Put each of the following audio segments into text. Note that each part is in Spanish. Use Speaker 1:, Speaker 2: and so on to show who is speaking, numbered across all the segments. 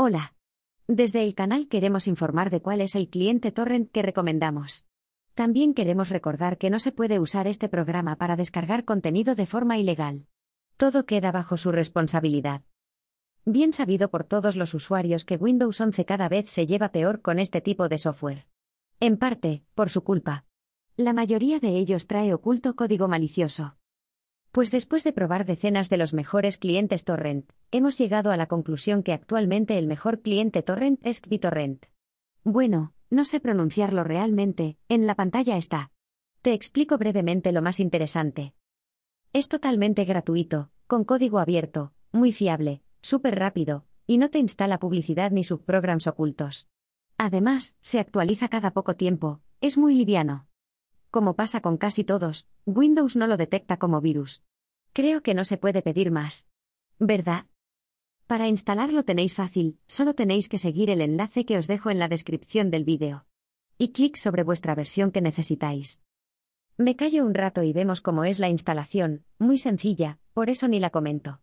Speaker 1: Hola. Desde el canal queremos informar de cuál es el cliente torrent que recomendamos. También queremos recordar que no se puede usar este programa para descargar contenido de forma ilegal. Todo queda bajo su responsabilidad. Bien sabido por todos los usuarios que Windows 11 cada vez se lleva peor con este tipo de software. En parte, por su culpa. La mayoría de ellos trae oculto código malicioso. Pues después de probar decenas de los mejores clientes torrent, hemos llegado a la conclusión que actualmente el mejor cliente torrent es BitTorrent. Bueno, no sé pronunciarlo realmente, en la pantalla está. Te explico brevemente lo más interesante. Es totalmente gratuito, con código abierto, muy fiable, súper rápido, y no te instala publicidad ni subprograms ocultos. Además, se actualiza cada poco tiempo, es muy liviano. Como pasa con casi todos, Windows no lo detecta como virus. Creo que no se puede pedir más. ¿Verdad? Para instalarlo tenéis fácil, solo tenéis que seguir el enlace que os dejo en la descripción del vídeo. Y clic sobre vuestra versión que necesitáis. Me callo un rato y vemos cómo es la instalación, muy sencilla, por eso ni la comento.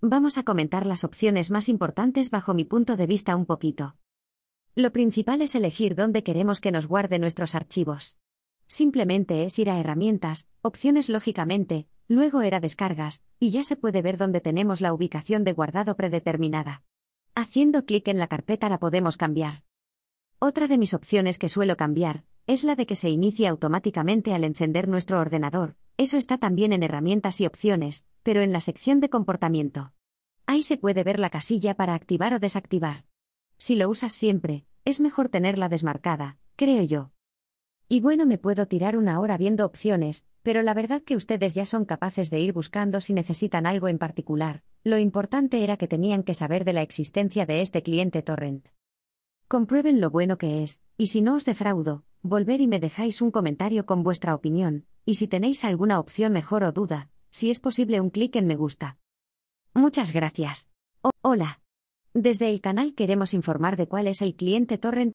Speaker 1: Vamos a comentar las opciones más importantes bajo mi punto de vista un poquito. Lo principal es elegir dónde queremos que nos guarde nuestros archivos. Simplemente es ir a herramientas, opciones lógicamente, luego era descargas, y ya se puede ver dónde tenemos la ubicación de guardado predeterminada. Haciendo clic en la carpeta la podemos cambiar. Otra de mis opciones que suelo cambiar, es la de que se inicie automáticamente al encender nuestro ordenador, eso está también en herramientas y opciones, pero en la sección de comportamiento. Ahí se puede ver la casilla para activar o desactivar. Si lo usas siempre, es mejor tenerla desmarcada, creo yo. Y bueno, me puedo tirar una hora viendo opciones, pero la verdad que ustedes ya son capaces de ir buscando si necesitan algo en particular. Lo importante era que tenían que saber de la existencia de este cliente torrent. Comprueben lo bueno que es, y si no os defraudo, volver y me dejáis un comentario con vuestra opinión, y si tenéis alguna opción mejor o duda, si es posible un clic en me gusta. Muchas gracias. hola. Desde el canal queremos informar de cuál es el cliente torrent